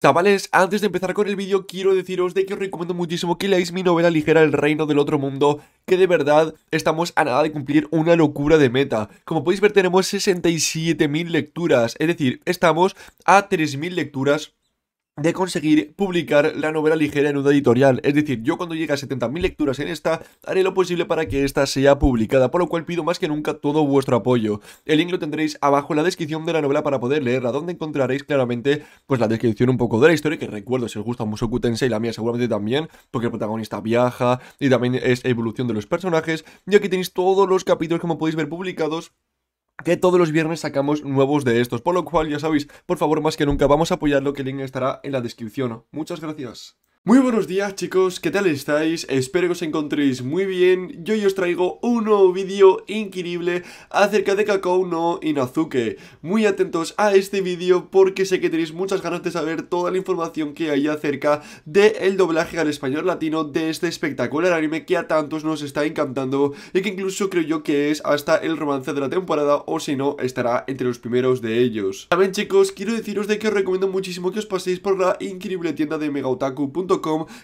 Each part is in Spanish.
Chavales, antes de empezar con el vídeo quiero deciros de que os recomiendo muchísimo que leáis mi novela ligera El Reino del Otro Mundo, que de verdad estamos a nada de cumplir una locura de meta. Como podéis ver tenemos 67.000 lecturas, es decir, estamos a 3.000 lecturas de conseguir publicar la novela ligera en una editorial. Es decir, yo cuando llegue a 70.000 lecturas en esta, haré lo posible para que esta sea publicada, por lo cual pido más que nunca todo vuestro apoyo. El link lo tendréis abajo en la descripción de la novela para poder leerla, donde encontraréis claramente pues la descripción un poco de la historia, que recuerdo si os gusta Musoku y la mía seguramente también, porque el protagonista viaja y también es evolución de los personajes. Y aquí tenéis todos los capítulos como podéis ver publicados que todos los viernes sacamos nuevos de estos, por lo cual ya sabéis, por favor más que nunca vamos a apoyarlo, que el link estará en la descripción. Muchas gracias. Muy buenos días chicos, ¿qué tal estáis? Espero que os encontréis muy bien. Yo hoy os traigo un nuevo vídeo increíble acerca de Kakao no Inazuke. Muy atentos a este vídeo porque sé que tenéis muchas ganas de saber toda la información que hay acerca del doblaje al español latino de este espectacular anime que a tantos nos está encantando y que incluso creo yo que es hasta el romance de la temporada o si no estará entre los primeros de ellos. También chicos, quiero deciros de que os recomiendo muchísimo que os paséis por la increíble tienda de megautaku.com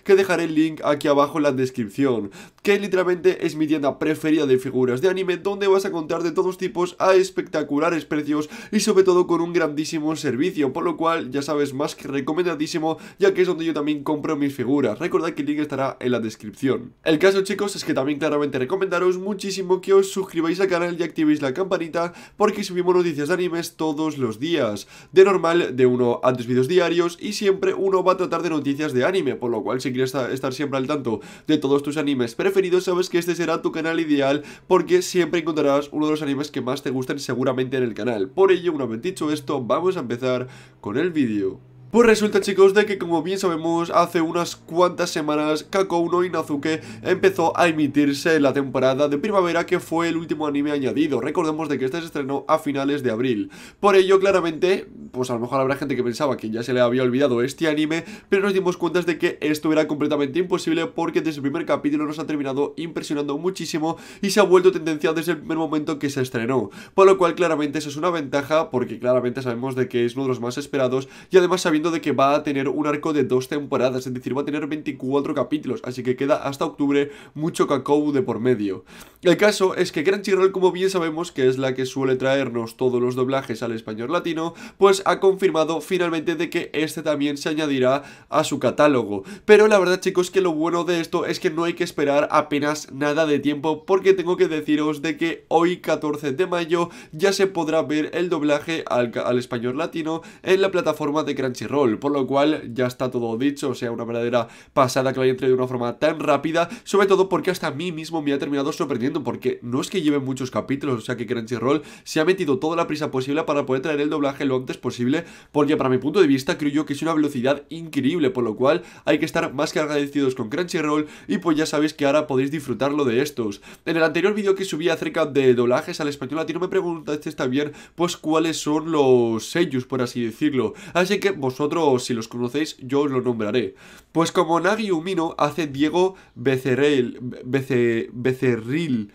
que dejaré el link aquí abajo en la descripción, que literalmente es mi tienda preferida de figuras de anime donde vas a contar de todos tipos a espectaculares precios y sobre todo con un grandísimo servicio, por lo cual ya sabes más que recomendadísimo ya que es donde yo también compro mis figuras, recordad que el link estará en la descripción. El caso chicos es que también claramente recomendaros muchísimo que os suscribáis al canal y activéis la campanita porque subimos noticias de animes todos los días, de normal de uno antes vídeos diarios y siempre uno va a tratar de noticias de anime por lo cual si quieres estar siempre al tanto de todos tus animes preferidos, sabes que este será tu canal ideal porque siempre encontrarás uno de los animes que más te gusten seguramente en el canal. Por ello, una vez dicho esto, vamos a empezar con el vídeo. Pues resulta chicos de que como bien sabemos hace unas cuantas semanas Kakouno no Inazuke empezó a emitirse la temporada de primavera que fue el último anime añadido Recordemos de que este se estrenó a finales de abril Por ello claramente pues a lo mejor habrá gente que pensaba que ya se le había olvidado este anime, pero nos dimos cuenta de que esto era completamente imposible porque desde el primer capítulo nos ha terminado impresionando muchísimo y se ha vuelto tendencia desde el primer momento que se estrenó, por lo cual claramente esa es una ventaja porque claramente sabemos de que es uno de los más esperados y además sabiendo de que va a tener un arco de dos temporadas, es decir, va a tener 24 capítulos, así que queda hasta octubre mucho cacao de por medio. El caso es que Crunchyroll, como bien sabemos, que es la que suele traernos todos los doblajes al español latino, pues ha confirmado finalmente de que este también se añadirá a su catálogo. Pero la verdad chicos que lo bueno de esto es que no hay que esperar apenas nada de tiempo porque tengo que deciros de que hoy 14 de mayo ya se podrá ver el doblaje al, español latino en la plataforma de Crunchyroll, por lo cual ya está todo dicho, o sea, una verdadera pasada que lo haya entre de una forma tan rápida, sobre todo porque hasta a mí mismo me ha terminado sorprendiendo, porque no es que lleve muchos capítulos, o sea que Crunchyroll se ha metido toda la prisa posible para poder traer el doblaje lo antes posible porque para mi punto de vista creo yo que es una velocidad increíble, por lo cual hay que estar más que agradecidos con Crunchyroll y pues ya sabéis que ahora podéis disfrutarlo de estos. En el anterior vídeo que subí acerca de doblajes al español latino me preguntáis también pues cuáles son los sellos, por así decirlo, así que vosotros si los conocéis yo os los nombraré. Pues como Nagi Umino hace Diego Becerril, Becerril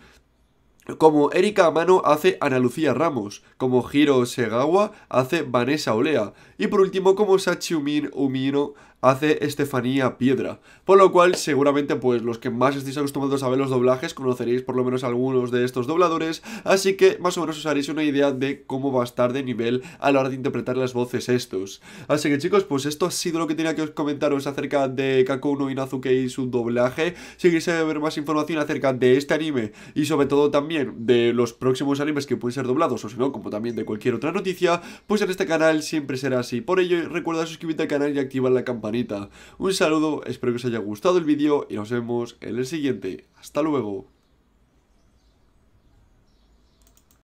como Erika Amano hace Ana Lucía Ramos, como Hiro Segawa hace Vanessa Olea, y por último como Sachi Umino hace Estefanía Piedra. Por lo cual, seguramente, pues los que más estéis acostumbrados a ver los doblajes, conoceréis por lo menos algunos de estos dobladores, así que más o menos os haréis una idea de cómo va a estar de nivel a la hora de interpretar las voces estos. Así que chicos, pues esto ha sido lo que tenía que os comentaros acerca de Kakuno Inazuke y su doblaje. Si queréis ver más información acerca de este anime y sobre todo también de los próximos animes que pueden ser doblados, o si no, como también de cualquier otra noticia, pues en este canal siempre será así. Por ello, recuerda suscribirte al canal y activar la campana un saludo, espero que os haya gustado el vídeo y nos vemos en el siguiente. Hasta luego.